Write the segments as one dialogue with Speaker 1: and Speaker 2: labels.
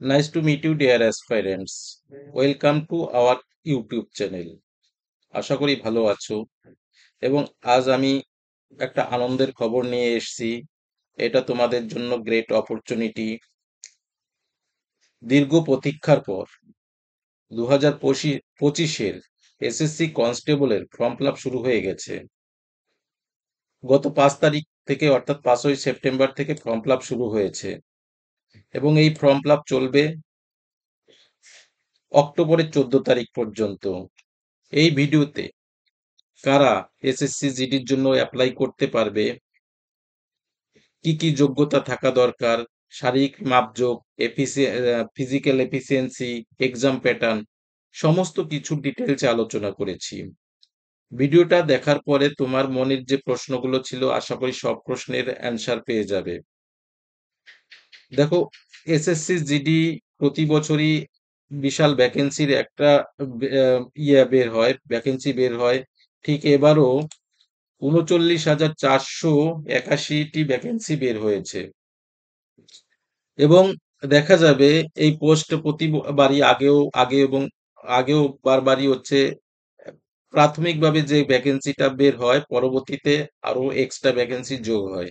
Speaker 1: Nice to meet you, dear aspirants. Welcome to our YouTube channel আশা করি ভালো আছো এবং আজ আমি একটা আনন্দের খবর নিয়ে এসেছি এটা তোমাদের জন্য গ্রেট অপরচুনিটি দীর্ঘ প্রতীক্ষার পর দু হাজার পঁচিশের এসএসসি কনস্টেবলের ফর্ম ফিল শুরু হয়ে গেছে গত পাঁচ তারিখ থেকে অর্থাৎ পাঁচই সেপ্টেম্বর থেকে ফর্ম ফিল শুরু হয়েছে এবং এই ফর্ম ফিল চলবে অক্টোবরের চোদ্দ তারিখ পর্যন্ত এই ভিডিওতে কারা এসএসসি জিডির জন্য অ্যাপ্লাই করতে পারবে কি কি যোগ্যতা থাকা দরকার শারীরিক মাপযোগ ফিজিক্যাল এফিসিয়েন্সি এক্সাম প্যাটার্ন সমস্ত কিছু ডিটেলসে আলোচনা করেছি ভিডিওটা দেখার পরে তোমার মনের যে প্রশ্নগুলো ছিল আশা করি সব প্রশ্নের অ্যান্সার পেয়ে যাবে দেখো এসএসসি জিডি প্রতি বছরই বিশাল ভ্যাকেন্সির একটা ইয়া বের হয় ভ্যাকেন্সি বের হয় ঠিক এবারও উনচল্লিশ হাজার চারশো একাশিটি ভ্যাকেন্সি বের হয়েছে এবং দেখা যাবে এই পোস্ট প্রতিবারই আগেও আগে এবং আগেও বারবারই হচ্ছে প্রাথমিকভাবে যে ভ্যাকেন্সিটা বের হয় পরবর্তীতে আরো এক্সট্রা ভ্যাকেন্সি যোগ হয়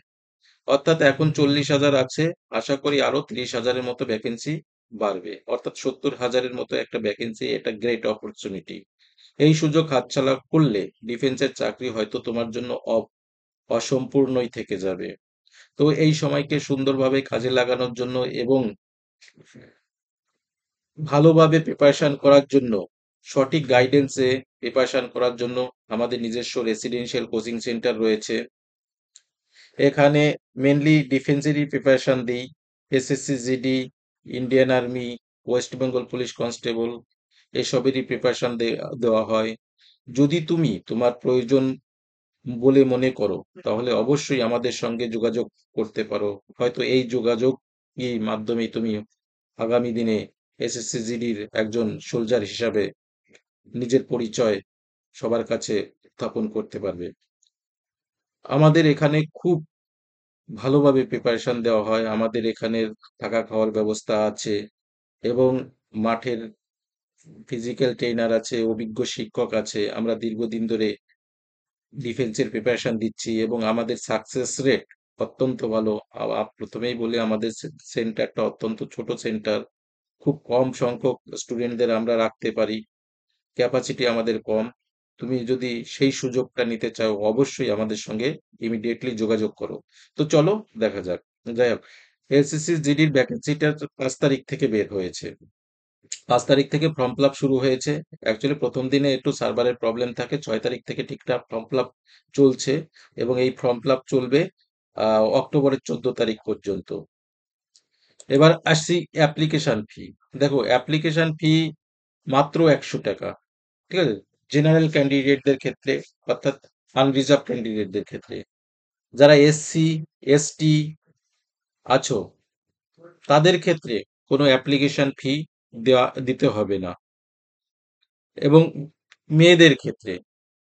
Speaker 1: অর্থাৎ এখন চল্লিশ হাজার আছে আশা করি আরো ত্রিশ হাজারের মতো ভ্যাকেন্সি বাড়বে অর্থাৎ সত্তর হাজারের মতো একটা ভ্যাকেন্সি এটা গ্রেট অপরচুনিটি এই সুযোগ হাতছাড়া করলে ডিফেন্সের চাকরি হয়তো তোমার জন্য অসম্পূর্ণই থেকে যাবে তো এই সময়কে সুন্দরভাবে কাজে লাগানোর জন্য এবং ভালোভাবে প্রিপারেশন করার জন্য সঠিক গাইডেন্সে প্রিপারেশন করার জন্য আমাদের নিজস্ব রেসিডেন্সিয়াল কোচিং সেন্টার রয়েছে এখানে মেনলি ডিফেন্সেরই প্রিপারেশান দিই SSC GD Indian army West Bengal police constable এসবেরই প্রিপারেশান দেওয়া হয় যদি তুমি তোমার প্রয়োজন বলে মনে করো তাহলে অবশ্যই আমাদের সঙ্গে যোগাযোগ করতে পারো হয়তো এই যোগাযোগ মাধ্যমে তুমি আগামী দিনে এসএসসি জিডির একজন সোলজার হিসাবে নিজের পরিচয় সবার কাছে স্থাপন করতে পারবে আমাদের এখানে খুব ভালোভাবে প্রিপারেশন দেওয়া হয়। আমাদের এখানে থাকা খাওয়ার ব্যবস্থা আছে এবং মাঠের ফিজিক্যাল ট্রেইনার আছে, অভিজ্ঞ শিক্ষক আছে। আমরা দীর্ঘদিন ধরে ডিফেন্সের প্রিপারেশন দিচ্ছি এবং আমাদের সাকসেস রেট অত্যন্ত ভালো। আপ প্রথমেই বলি আমাদের সে সেন্টারটা অত্যন্ত ছোট সেন্টার। খুব কম সংখ্যক স্টুডেন্টদের আমরা রাখতে পারি। ক্যাপাসিটি আমাদের কম। তুমি যদি সেই সুযোগটা নিতে চাও অবশ্যই আমাদের সঙ্গে ইমিডিয়েটলি যোগাযোগ করো তো চলো দেখা যাক যাই হোক এসএসসি জিডির ভ্যাকেন্সিটা পাঁচ তারিখ থেকে বের হয়েছে পাঁচ তারিখ থেকে ফর্ম ফিল শুরু হয়েছে অ্যাকচুয়ালি প্রথম দিনে একটু সার্ভারের প্রবলেম থাকে ছয় তারিখ থেকে ঠিকঠাক ফর্ম ফিল চলছে এবং এই ফর্ম ফিল চলবে অক্টোবরের চোদ্দ তারিখ পর্যন্ত এবার আসছি অ্যাপ্লিকেশন ফি দেখো অ্যাপ্লিকেশন ফি মাত্র একশো টাকা ঠিক আছে জেনারেল ক্যান্ডিডেটদের ক্ষেত্রে অর্থাৎ আনরিজার্ভ ক্যান্ডিডেটদের ক্ষেত্রে যারা এসসি এসটি আছো তাদের ক্ষেত্রে কোনো অ্যাপ্লিকেশন ফি দেওয়া দিতে হবে না এবং মেয়েদের ক্ষেত্রে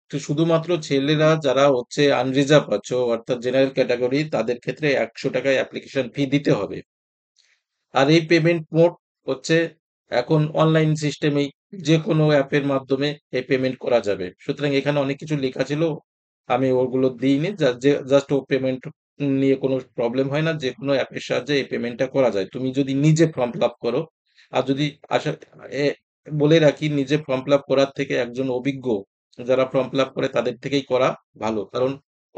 Speaker 1: তো শুধুমাত্র ছেলেরা যারা হচ্ছে আনরিজার্ভ আছো অর্থাৎ জেনারেল ক্যাটাগরি তাদের ক্ষেত্রে একশো টাকায় অ্যাপ্লিকেশন ফি দিতে হবে আর এই পেমেন্ট মোড হচ্ছে এখন অনলাইন সিস্টেমেই যে কোনো অ্যাপের মাধ্যমে এই পেমেন্ট করা যাবে সুতরাং এখানে অনেক কিছু লেখা ছিল আমি ওগুলো দিইনি জাস্ট ও পেমেন্ট নিয়ে কোনো প্রবলেম হয় না যে কোনো অ্যাপের সাহায্যে এই পেমেন্টটা করা যায় তুমি যদি নিজে ফর্ম ফিল আপ করো আর যদি আশা বলে রাখি নিজে ফর্ম ফিল আপ করার থেকে একজন অভিজ্ঞ যারা ফর্ম ফিল আপ করে তাদের থেকেই করা ভালো কারণ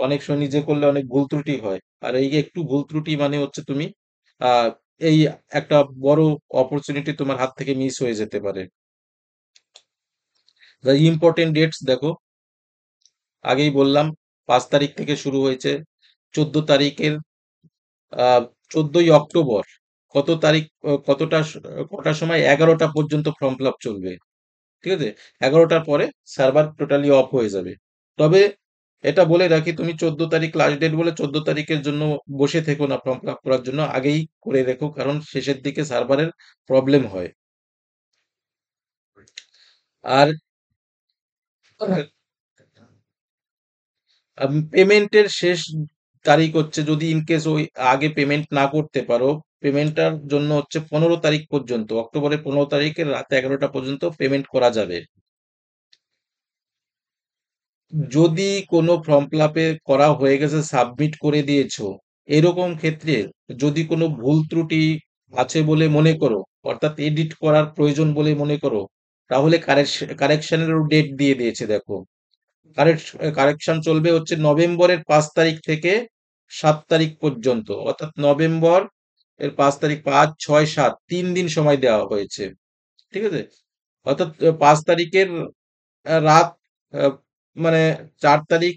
Speaker 1: অনেক সময় নিজে করলে অনেক ভুল ত্রুটি হয় আর এই একটু ভুল ত্রুটি মানে হচ্ছে তুমি এই একটা বড় অপরচুনিটি তোমার হাত থেকে মিস হয়ে যেতে পারে দ্য ইম্পর্টেন্ট ডেটস দেখো আগেই বললাম পাঁচ তারিখ থেকে শুরু হয়েছে চোদ্দ তারিখের চোদ্দই অক্টোবর কত তারিখ কতটা কটার সময় এগারোটা পর্যন্ত ফর্ম ফিল চলবে ঠিক আছে এগারোটার পরে সার্ভার টোটালি অফ হয়ে যাবে তবে এটা বলে রাখি তুমি চোদ্দ তারিখ লাস্ট ডেট বলে চোদ্দ তারিখের জন্য বসে থেকো না ফর্ম ফিল করার জন্য আগেই করে রেখো কারণ শেষের দিকে সার্ভারের প্রবলেম হয় আর পেমেন্টের শেষ তারিখ হচ্ছে যদি ইনকেস ওই আগে পেমেন্ট না করতে পারো পেমেন্টটার জন্য হচ্ছে পনেরো তারিখ পর্যন্ত অক্টোবরের পনেরো তারিখের রাত এগারোটা পর্যন্ত পেমেন্ট করা যাবে যদি কোনো ফর্ম ফিল করা হয়ে গেছে সাবমিট করে দিয়েছো এরকম ক্ষেত্রে যদি কোনো ভুল ত্রুটি আছে বলে মনে করো অর্থাৎ এডিট করার প্রয়োজন বলে মনে করো তাহলে কারেকশনেরও ডেট দিয়ে দিয়েছে দেখো কারেকশন চলবে হচ্ছে নভেম্বরের পাঁচ তারিখ থেকে সাত তারিখ পর্যন্ত অর্থাৎ নভেম্বর এর পাঁচ তারিখ পাঁচ ছয় সাত তিন দিন সময় দেওয়া হয়েছে ঠিক আছে অর্থাৎ পাঁচ তারিখের রাত মানে চার তারিখ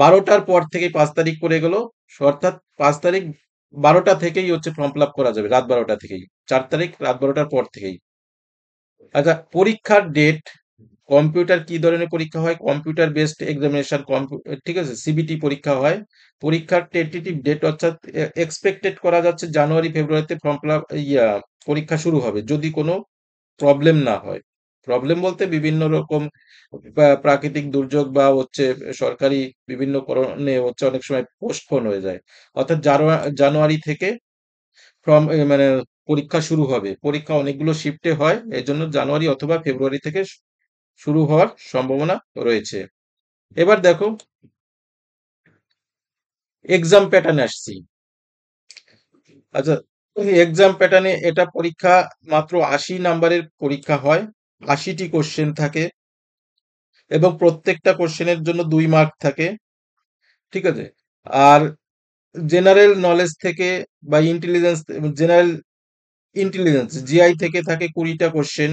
Speaker 1: বারোটার পর থেকে পাঁচ তারিখ করে গেল অর্থাৎ পাঁচ তারিখ বারোটা থেকেই হচ্ছে ফর্ম ফিল করা যাবে রাত বারোটা থেকেই চার তারিখ রাত বারোটার পর থেকেই আচ্ছা পরীক্ষার ডেট কম্পিউটার কি ধরনের পরীক্ষা হয় কম্পিউটার বেসড এক্সামিনেশন ঠিক আছে সিবিটি পরীক্ষা হয় পরীক্ষার টেন্টেটিভ ডেট অর্থাৎ এক্সপেক্টেড করা যাচ্ছে জানুয়ারি ফেব্রুয়ারিতে ফর্ম ফিল ইয়া পরীক্ষা শুরু হবে যদি কোনো প্রবলেম না হয় প্রবলেম বলতে বিভিন্ন রকম প্রাকৃতিক দুর্যোগ বা হচ্ছে সরকারি বিভিন্ন কারণে হচ্ছে অনেক সময় পোস্টপোন হয়ে যায় অর্থাৎ জানুয়ারি থেকে ফর্ম মানে পরীক্ষা শুরু হবে পরীক্ষা অনেকগুলো শিফটে হয় এর জন্য জানুয়ারি অথবা ফেব্রুয়ারি থেকে শুরু হওয়ার সম্ভাবনা রয়েছে এবার দেখো এক্সাম প্যাটার্ন আসছি আচ্ছা এক্সাম প্যাটার্নে এটা পরীক্ষা মাত্র আশি নাম্বারের পরীক্ষা হয় আশিটি কোশ্চেন থাকে এবং প্রত্যেকটা কোশ্চেনের জন্য দুই মার্ক থাকে ঠিক আছে আর জেনারেল নলেজ থেকে বা ইন্টেলিজেন্স জেনারেল ইন্টেলিজেন্স জিআই থেকে থাকে কুড়িটা কোশ্চেন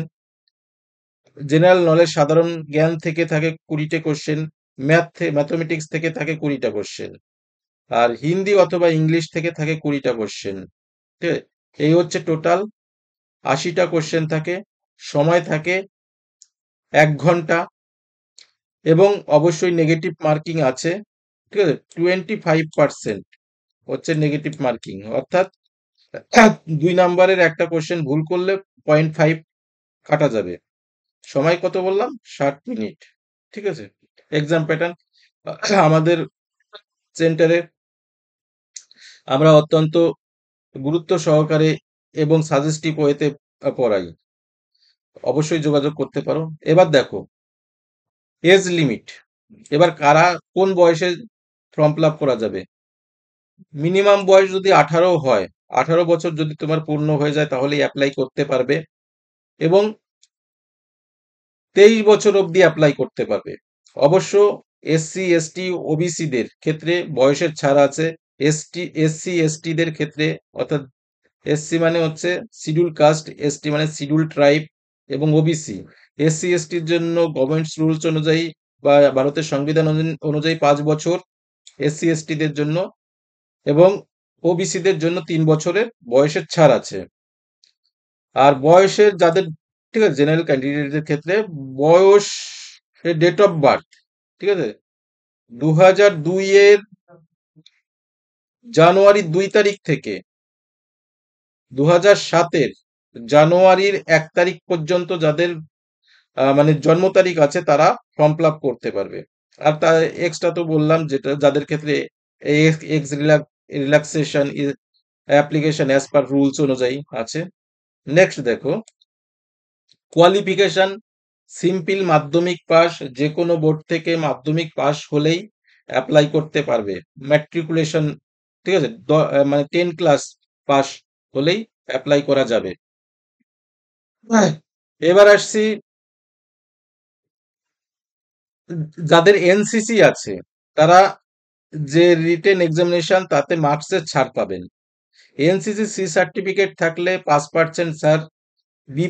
Speaker 1: জেনারেল নলেজ সাধারণ জ্ঞান থেকে থাকে কুড়িটা কোশ্চেন ম্যাথ ম্যাথমেটিক্স থেকে থাকে কুড়িটা কোশ্চেন আর হিন্দি অথবা ইংলিশ থেকে থাকে কুড়িটা কোশ্চেন ঠিক আছে এই হচ্ছে টোটাল আশিটা কোশ্চেন থাকে সময় থাকে এক ঘন্টা এবং অবশ্যই নেগেটিভ মার্কিং আছে ঠিক আছে টোয়েন্টি ফাইভ পার্সেন্ট হচ্ছে নেগেটিভ মার্কিং অর্থাৎ দুই নাম্বারের একটা কোশ্চেন ভুল করলে পয়েন্ট ফাইভ কাটা যাবে সময় কত বললাম ষাট মিনিট ঠিক আছে এক্সাম প্যাটার্ন আমাদের সেন্টারে আমরা অত্যন্ত গুরুত্ব সহকারে এবং সাজেস্টিভ ওয়েতে পড়াই অবশ্যই যোগাযোগ করতে পারো এবার দেখো এজ লিমিট এবার কারা কোন বয়সে ফর্ম ফিল করা যাবে মিনিমাম বয়স যদি আঠারো হয় আঠারো বছর যদি তোমার পূর্ণ হয়ে যায় তাহলে অ্যাপ্লাই করতে পারবে এবং তেইশ বছর অবধি অ্যাপ্লাই করতে পারবে অবশ্য এসসি এসটি ওবিসিদের ক্ষেত্রে বয়সের ছাড় আছে এসটি এসসি এসটিদের ক্ষেত্রে অর্থাৎ এসসি মানে হচ্ছে শিডিউল কাস্ট এসটি মানে শিডিউল ট্রাইব এবং ওবিসি এসসি এসটির জন্য গভর্নমেন্টস রুলস অনুযায়ী বা ভারতের সংবিধান অনুযায়ী পাঁচ বছর এসসি এসটিদের জন্য এবং ওবিসিদের জন্য তিন বছরের বয়সের ছাড় আছে আর বয়সের যাদের ঠিক আছে জেনারেল ক্যান্ডিডেটদের ক্ষেত্রে বয়স ডেট অফ বার্থ ঠিক আছে দু হাজার দুইয়ের জানুয়ারি দুই তারিখ থেকে দু হাজার সাতের জানুয়ারির এক তারিখ পর্যন্ত যাদের মানে জন্ম তারিখ আছে তারা ফর্ম ফিল করতে পারবে আর তার এক্সট্রা তো বললাম যেটা যাদের ক্ষেত্রে ex relaxation application as per rules অনুযায়ী আছে নেক্সট দেখো কোয়ালিফিকেশন সিম্পল মাধ্যমিক পাস যে কোনো বোর্ড থেকে মাধ্যমিক পাস হলেই অ্যাপ্লাই করতে পারবে ম্যাট্রিকুলেশন ঠিক আছে মানে টেন ক্লাস পাস হলেই অ্যাপ্লাই করা যাবে হ্যাঁ। এবার আসছি যাদের এনসিসি আছে তারা যে রিটেন এক্সামিনেশন তাতে মার্কসের ছাড় পাবেন এনসিসি সি সার্টিফিকেট থাকলে পাঁচ percent sir B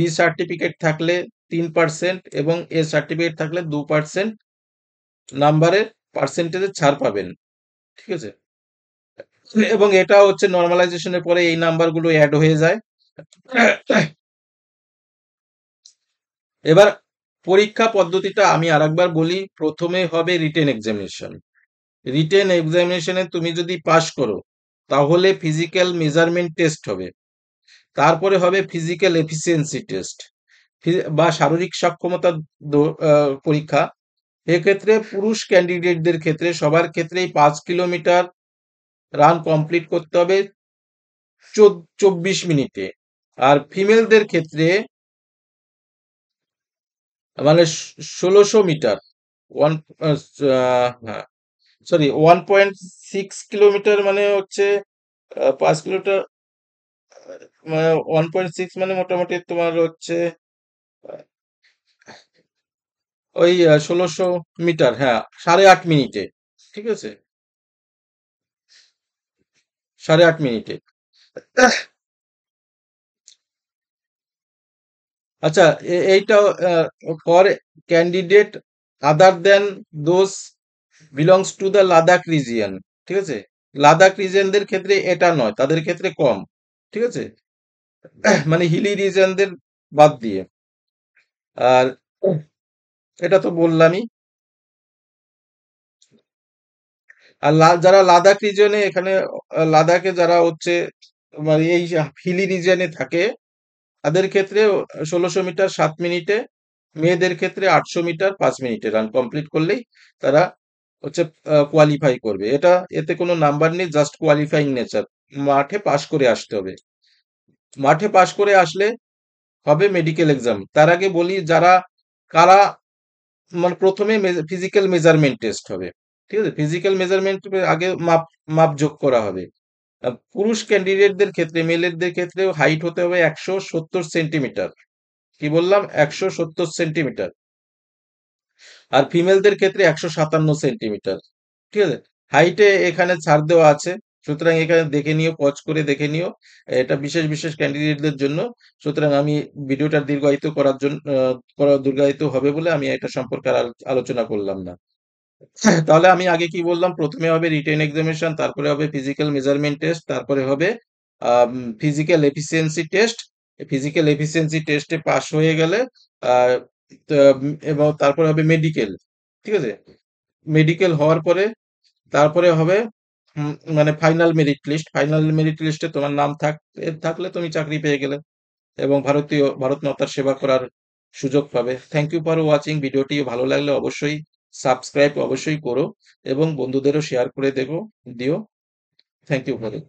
Speaker 1: B certificate থাকলে তিন পার্সেন্ট এবং এ সার্টিফিকেট থাকলে দু পার্সেন্ট নাম্বারের পার্সেন্টেজের ছাড় পাবেন ঠিক আছে এবং এটা হচ্ছে নর্মালাইজেশনের পরে এই নাম্বারগুলো অ্যাড হয়ে যায় এবার পরীক্ষা পদ্ধতিটা আমি আরেকবার বলি প্রথমে হবে রিটেন এক্সামিনেশন রিটেন এক্সামিনেশনে তুমি যদি পাশ করো তাহলে ফিজিক্যাল মেজারমেন্ট টেস্ট হবে তারপরে হবে ফিজিক্যাল এফিসিয়েন্সি টেস্ট বা শারীরিক সক্ষমতা পরীক্ষা এক্ষেত্রে পুরুষ ক্যান্ডিডেটদের ক্ষেত্রে সবার ক্ষেত্রেই পাঁচ কিলোমিটার রান কমপ্লিট করতে হবে চব্বিশ মিনিটে আর ফিমেলদের ক্ষেত্রে মানে ষোলোশো মিটার ওয়ান হ্যাঁ sorry one point six kilometre মানে হচ্ছে পাঁচ কিলোমিটার মানে ওয়ান পয়েন্ট সিক্স মানে মোটামুটি তোমার হচ্ছে ওই ষোলোশো মিটার হ্যাঁ সাড়ে আট মিনিটে ঠিক আছে সাড়ে আট মিনিটে আচ্ছা এইটা for candidate other than those belongs to the Ladakh region ঠিক আছে লাদাখ রিজিয়ানদের ক্ষেত্রে এটা নয় তাদের ক্ষেত্রে কম ঠিক আছে মানে হিলি রিজিয়ানদের বাদ দিয়ে আর এটা তো বললামই আর যারা লাদাখ রিজিয়নে এখানে লাদাখে যারা হচ্ছে মানে এই হিলি রিজিয়নে থাকে তাদের ক্ষেত্রে ষোলোশো মিটার সাত মিনিটে মেয়েদের ক্ষেত্রে আটশো মিটার পাঁচ মিনিটে রান কমপ্লিট করলেই তারা হচ্ছে কোয়ালিফাই করবে এটা এতে কোনো নাম্বার নেই জাস্ট কোয়ালিফাইং নেচার মাঠে পাশ করে আসতে হবে মাঠে পাশ করে আসলে হবে মেডিকেল এক্সাম তার আগে বলি যারা কারা মানে প্রথমে ফিজিক্যাল মেজারমেন্ট টেস্ট হবে ঠিক আছে ফিজিক্যাল মেজারমেন্ট আগে মাপ মাপ যোগ করা হবে পুরুষ ক্যান্ডিডেটদের ক্ষেত্রে মেলেরদের ক্ষেত্রেও হাইট হতে হবে একশো সত্তর সেন্টিমিটার কি বললাম একশো সত্তর সেন্টিমিটার আর ফিমেলদের ক্ষেত্রে একশো সাতান্ন সেন্টিমিটার ঠিক আছে হাইটে এখানে ছাড় দেওয়া আছে সুতরাং এখানে দেখে নিও পজ করে দেখে নিও এটা বিশেষ বিশেষ ক্যান্ডিডেটদের জন্য সুতরাং আমি ভিডিওটা দীর্ঘায়িত করার জন্য দীর্ঘায়িত হবে বলে আমি এটা সম্পর্কে আলোচনা করলাম না তাহলে আমি আগে কি বললাম প্রথমে হবে রিটেন এক্সামিনেশন তারপরে হবে ফিজিক্যাল মেজারমেন্ট টেস্ট তারপরে হবে physical efficiency test physical efficiency টেস্টে পাস হয়ে গেলে এবং তারপরে হবে মেডিকেল ঠিক আছে মেডিকেল হওয়ার পরে তারপরে হবে মানে final merit list final merit লিস্টে তোমার নাম থাক থাকলে তুমি চাকরি পেয়ে গেলে এবং ভারতীয় ভারত নতার সেবা করার সুযোগ পাবে থ্যাংক ইউ ফর ওয়াচিং ভিডিওটি ভালো লাগলে অবশ্যই সাবস্ক্রাইব অবশ্যই করো এবং বন্ধুদেরও শেয়ার করে দেবো দিও থ্যাংক ইউ ভরি